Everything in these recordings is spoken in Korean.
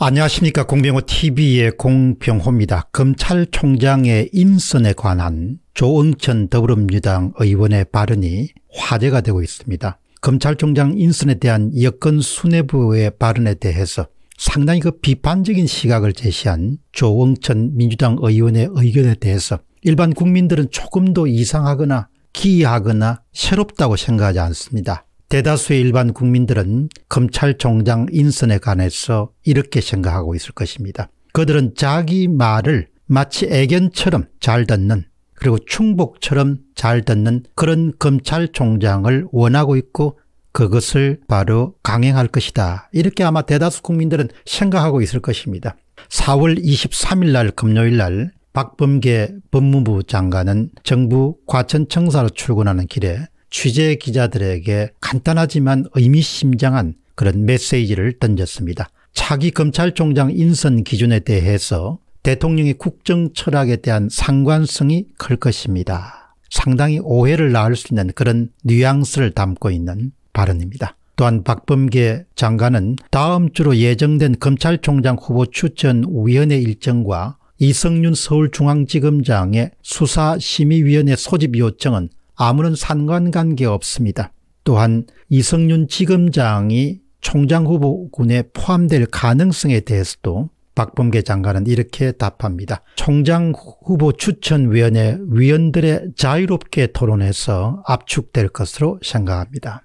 안녕하십니까 공병호TV의 공병호입니다. 검찰총장의 인선에 관한 조응천 더불어민주당 의원의 발언이 화제가 되고 있습니다. 검찰총장 인선에 대한 여권 수뇌부의 발언에 대해서 상당히 그 비판적인 시각을 제시한 조응천 민주당 의원의 의견에 대해서 일반 국민들은 조금도 이상하거나 기이하거나 새롭다고 생각하지 않습니다. 대다수의 일반 국민들은 검찰총장 인선에 관해서 이렇게 생각하고 있을 것입니다. 그들은 자기 말을 마치 애견처럼 잘 듣는 그리고 충복처럼 잘 듣는 그런 검찰총장을 원하고 있고 그것을 바로 강행할 것이다. 이렇게 아마 대다수 국민들은 생각하고 있을 것입니다. 4월 23일 날 금요일 날 박범계 법무부 장관은 정부 과천청사로 출근하는 길에 취재 기자들에게 간단하지만 의미심장한 그런 메시지를 던졌습니다. 차기 검찰총장 인선 기준에 대해서 대통령의 국정 철학에 대한 상관성이 클 것입니다. 상당히 오해를 낳을 수 있는 그런 뉘앙스를 담고 있는 발언입니다. 또한 박범계 장관은 다음 주로 예정된 검찰총장 후보 추천위원회 일정과 이성윤 서울중앙지검장의 수사심의위원회 소집 요청은 아무런 상관관계 없습니다. 또한 이성윤 지검장이 총장 후보군에 포함될 가능성에 대해서도 박범계 장관은 이렇게 답합니다. 총장 후보 추천위원회 위원들의 자유롭게 토론에서 압축될 것으로 생각합니다.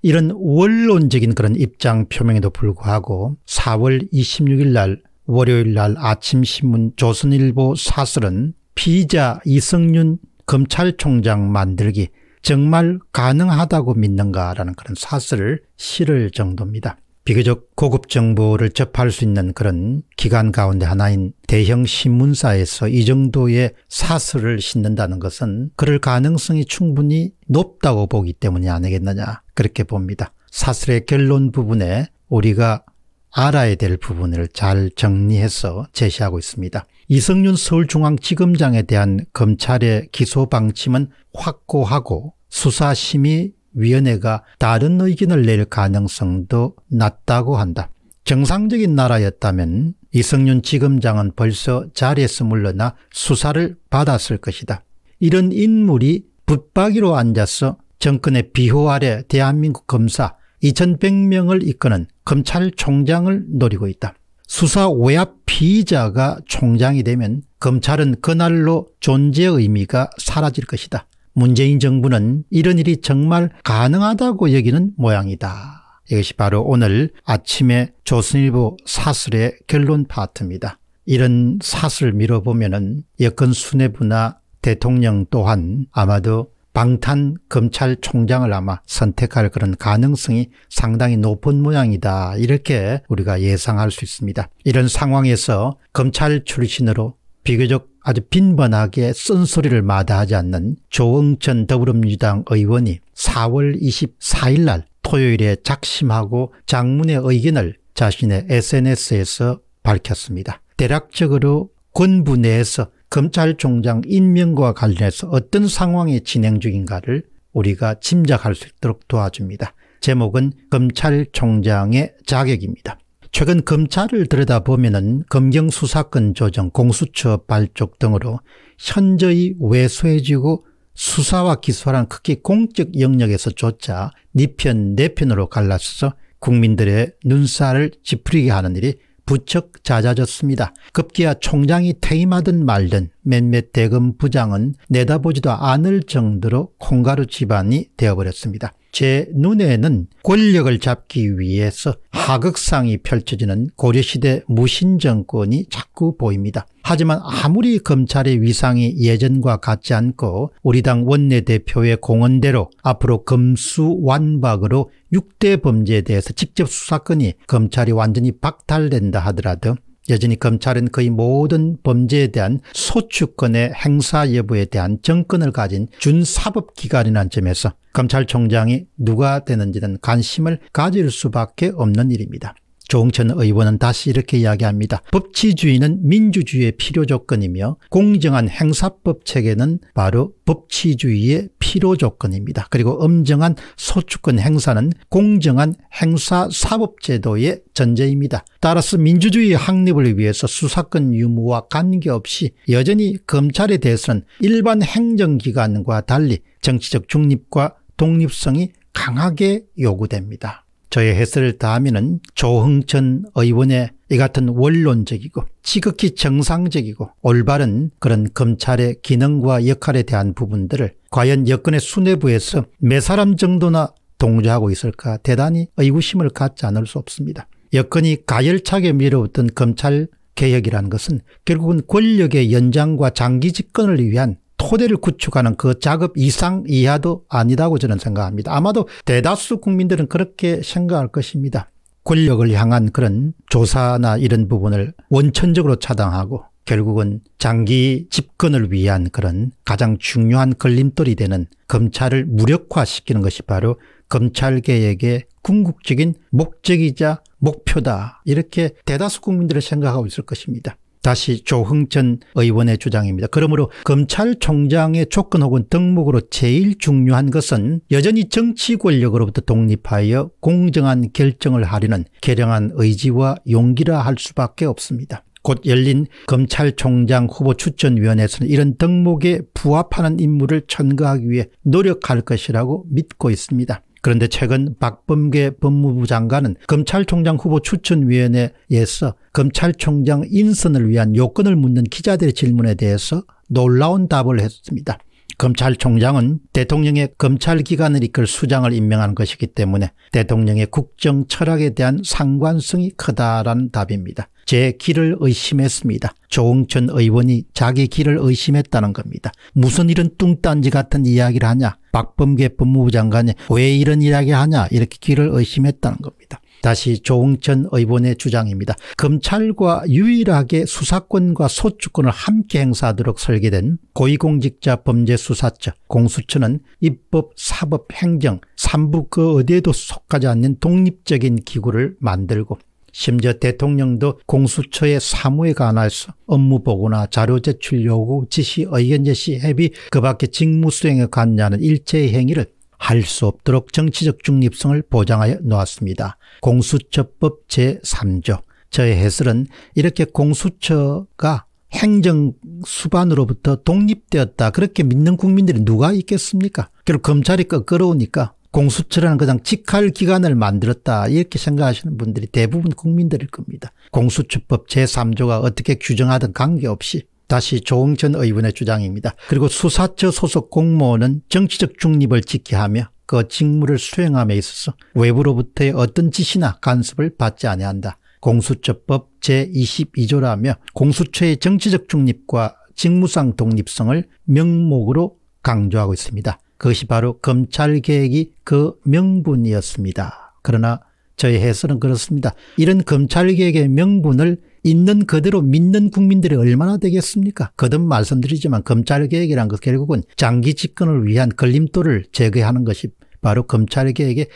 이런 원론적인 그런 입장 표명에도 불구하고 4월 26일 날 월요일 날 아침 신문 조선일보 사설은 피자 이성윤 검찰총장 만들기 정말 가능하다고 믿는가라는 그런 사슬을 실을 정도입니다. 비교적 고급 정보를 접할 수 있는 그런 기관 가운데 하나인 대형 신문사에서 이 정도의 사슬을 싣는다는 것은 그럴 가능성이 충분히 높다고 보기 때문이 아니겠느냐 그렇게 봅니다. 사슬의 결론 부분에 우리가 알아야 될 부분을 잘 정리해서 제시하고 있습니다. 이성윤 서울중앙지검장에 대한 검찰의 기소 방침은 확고하고 수사심의위원회가 다른 의견을 낼 가능성도 낮다고 한다. 정상적인 나라였다면 이성윤 지검장은 벌써 자리에서 물러나 수사를 받았을 것이다. 이런 인물이 붙박이로 앉아서 정권의 비호 아래 대한민국 검사 2100명을 이끄는 검찰총장을 노리고 있다. 수사 외압 피의자가 총장이 되면 검찰은 그날로 존재 의미가 의 사라질 것이다. 문재인 정부는 이런 일이 정말 가능하다고 여기는 모양이다. 이것이 바로 오늘 아침에 조선일보 사슬의 결론 파트입니다. 이런 사슬 밀어보면 은 여권 수뇌부나 대통령 또한 아마도 방탄 검찰총장을 아마 선택할 그런 가능성이 상당히 높은 모양이다 이렇게 우리가 예상할 수 있습니다. 이런 상황에서 검찰 출신으로 비교적 아주 빈번하게 쓴소리를 마다하지 않는 조응천 더불어민주당 의원이 4월 24일 날 토요일에 작심하고 장문의 의견을 자신의 SNS에서 밝혔습니다. 대략적으로 군부 내에서 검찰총장 임명과 관련해서 어떤 상황이 진행 중인가를 우리가 짐작할 수 있도록 도와줍니다. 제목은 검찰총장의 자격입니다. 최근 검찰을 들여다보면 은 검경수사권 조정, 공수처 발족 등으로 현저히 왜소해지고 수사와 기소란 특히 공적 영역에서조차 니편, 내편으로 갈라서서 국민들의 눈살을 찌푸리게 하는 일이 부쩍 잦아졌습니다. 급기야 총장이 퇴임하든 말든 몇몇 대검 부장은 내다보지도 않을 정도로 콩가루 집안이 되어버렸습니다. 제 눈에는 권력을 잡기 위해서 하극상이 펼쳐지는 고려시대 무신정권이 자꾸 보입니다. 하지만 아무리 검찰의 위상이 예전과 같지 않고 우리 당 원내대표의 공언대로 앞으로 검수완박으로 6대 범죄에 대해서 직접 수사권이 검찰이 완전히 박탈된다 하더라도 여전히 검찰은 거의 모든 범죄에 대한 소추권의 행사 여부에 대한 정권을 가진 준사법기관이라는 점에서 검찰총장이 누가 되는지는 관심을 가질 수밖에 없는 일입니다. 조홍천 의원은 다시 이렇게 이야기합니다. 법치주의는 민주주의의 필요 조건이며 공정한 행사법 체계는 바로 법치주의의 필요 조건입니다. 그리고 엄정한 소추권 행사는 공정한 행사 사법제도의 전제입니다. 따라서 민주주의 확립을 위해서 수사권 유무와 관계없이 여전히 검찰에 대해서는 일반 행정기관과 달리 정치적 중립과 독립성이 강하게 요구됩니다. 저의 해설을 다하면 조흥천 의원의 이 같은 원론적이고 지극히 정상적이고 올바른 그런 검찰의 기능과 역할에 대한 부분들을 과연 여건의 수뇌부에서 몇 사람 정도나 동조하고 있을까 대단히 의구심을 갖지 않을 수 없습니다. 여건이 가열차게 밀어붙던 검찰 개혁이라는 것은 결국은 권력의 연장과 장기 집권을 위한 토대를 구축하는 그 작업 이상 이하도 아니라고 저는 생각합니다. 아마도 대다수 국민들은 그렇게 생각할 것입니다. 권력을 향한 그런 조사나 이런 부분을 원천적으로 차단하고 결국은 장기 집권을 위한 그런 가장 중요한 걸림돌이 되는 검찰을 무력화시키는 것이 바로 검찰개혁의 궁극적인 목적이자 목표다 이렇게 대다수 국민들을 생각하고 있을 것입니다. 다시 조흥천 의원의 주장입니다. 그러므로 검찰총장의 조건 혹은 덕목으로 제일 중요한 것은 여전히 정치 권력으로부터 독립하여 공정한 결정을 하려는 개량한 의지와 용기라 할 수밖에 없습니다. 곧 열린 검찰총장 후보 추천위원회에서는 이런 덕목에 부합하는 인물을 천거하기 위해 노력할 것이라고 믿고 있습니다. 그런데 최근 박범계 법무부 장관은 검찰총장 후보 추천위원회에서 검찰총장 인선을 위한 요건을 묻는 기자들의 질문에 대해서 놀라운 답을 했습니다. 검찰총장은 대통령의 검찰기관을 이끌 수장을 임명한 것이기 때문에 대통령의 국정 철학에 대한 상관성이 크다라는 답입니다. 제 길을 의심했습니다. 조응천 의원이 자기 길을 의심했다는 겁니다. 무슨 이런 뚱딴지 같은 이야기를 하냐. 박범계 법무부 장관이 왜 이런 이야기 하냐 이렇게 길을 의심했다는 겁니다. 다시 조응천 의원의 주장입니다. 검찰과 유일하게 수사권과 소추권을 함께 행사하도록 설계된 고위공직자 범죄수사처 공수처는 입법, 사법, 행정 3부 그 어디에도 속하지 않는 독립적인 기구를 만들고 심지어 대통령도 공수처의 사무에 관해서 업무 보고나 자료 제출 요구, 지시, 의견 제시, 협의, 그 밖에 직무 수행에 관여하는 일체의 행위를 할 수 없도록 정치적 중립성을 보장하여 놓았습니다. 공수처법 제3조 저의 해설은 이렇게 공수처가 행정 수반으로부터 독립되었다 그렇게 믿는 국민들이 누가 있겠습니까? 결국 검찰이 끌어오니까 공수처라는 그냥 직할 기관을 만들었다 이렇게 생각하시는 분들이 대부분 국민들일 겁니다. 공수처법 제3조가 어떻게 규정하든 관계없이 다시 조응천 의원의 주장입니다. 그리고 수사처 소속 공무원은 정치적 중립을 지키 하며 그 직무를 수행함에 있어서 외부로부터의 어떤 지시나 간섭을 받지 아니한다. 공수처법 제22조라며 공수처의 정치적 중립과 직무상 독립성을 명목으로 강조하고 있습니다. 그것이 바로 검찰개혁이 그 명분이었습니다. 그러나 저의 해설은 그렇습니다. 이런 검찰개혁의 명분을 있는 그대로 믿는 국민들이 얼마나 되겠습니까? 거듭 말씀드리지만 검찰개혁이란 것 결국은 장기 집권을 위한 걸림돌을 제거하는 것이 바로 검찰개혁의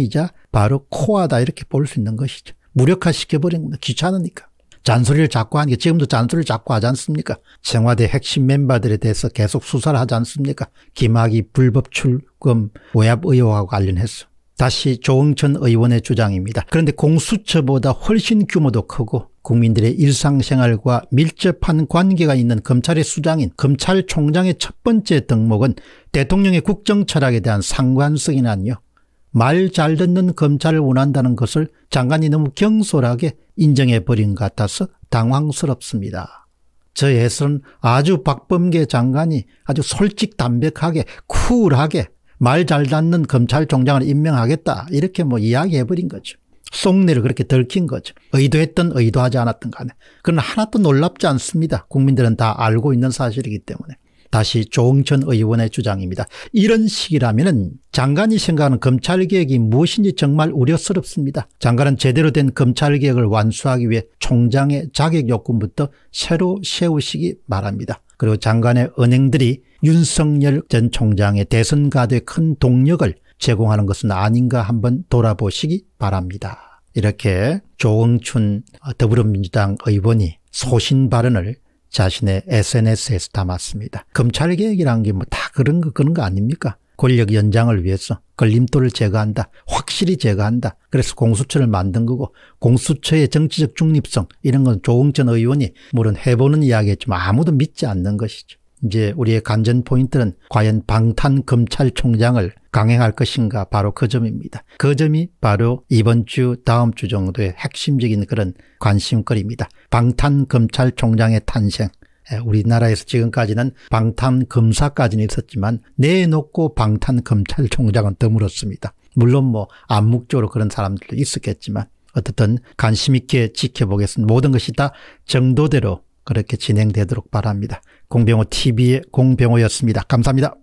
핵심이자 바로 코어다 이렇게 볼 수 있는 것이죠. 무력화시켜버린 겁니 귀찮으니까. 잔소리를 자꾸 하는 게 지금도 잔소리를 자꾸 하지 않습니까? 청와대 핵심 멤버들에 대해서 계속 수사를 하지 않습니까? 김학의 불법 출금 오압 의혹하고 관련해서. 다시 조응천 의원의 주장입니다. 그런데 공수처보다 훨씬 규모도 크고 국민들의 일상생활과 밀접한 관계가 있는 검찰의 수장인 검찰총장의 첫 번째 덕목은 대통령의 국정철학에 대한 상관성이란요. 말 잘 듣는 검찰을 원한다는 것을 장관이 너무 경솔하게 인정해버린 것 같아서 당황스럽습니다. 저의 해 아주 박범계 장관이 아주 솔직 담백하게 쿨하게 말잘 듣는 검찰총장을 임명하겠다 이렇게 뭐 이야기해버린 거죠. 속내를 그렇게 들킨 거죠. 의도했던 의도하지 않았던 간에. 그건 하나도 놀랍지 않습니다. 국민들은 다 알고 있는 사실이기 때문에. 다시 조응천 의원의 주장입니다. 이런 식이라면 장관이 생각하는 검찰개혁이 무엇인지 정말 우려스럽습니다. 장관은 제대로 된 검찰개혁을 완수하기 위해 총장의 자격요건부터 새로 세우시기 바랍니다. 그리고 장관의 은행들이 윤석열 전 총장의 대선 가도에 큰 동력을 제공하는 것은 아닌가 한번 돌아보시기 바랍니다. 이렇게 조응춘 더불어민주당 의원이 소신 발언을 자신의 SNS에서 담았습니다. 검찰 개혁이란 게뭐 다 그런 거 그런 거 아닙니까? 권력 연장을 위해서 걸림돌을 제거한다. 확실히 제거한다. 그래서 공수처를 만든 거고 공수처의 정치적 중립성 이런 건 조응천 의원이 물론 해보는 이야기였지만 아무도 믿지 않는 것이죠. 이제 우리의 관전 포인트는 과연 방탄 검찰총장을 강행할 것인가 바로 그 점입니다. 그 점이 바로 이번 주 다음 주 정도의 핵심적인 그런 관심거리입니다. 방탄 검찰총장의 탄생 우리나라에서 지금까지는 방탄검사까지는 있었지만 내놓고 방탄검찰총장은 드물었습니다. 물론 뭐 암묵적으로 그런 사람들도 있었겠지만 어떻든 관심 있게 지켜보겠습니다. 모든 것이 다 정도대로 그렇게 진행되도록 바랍니다. 공병호 TV의 공병호였습니다. 감사합니다.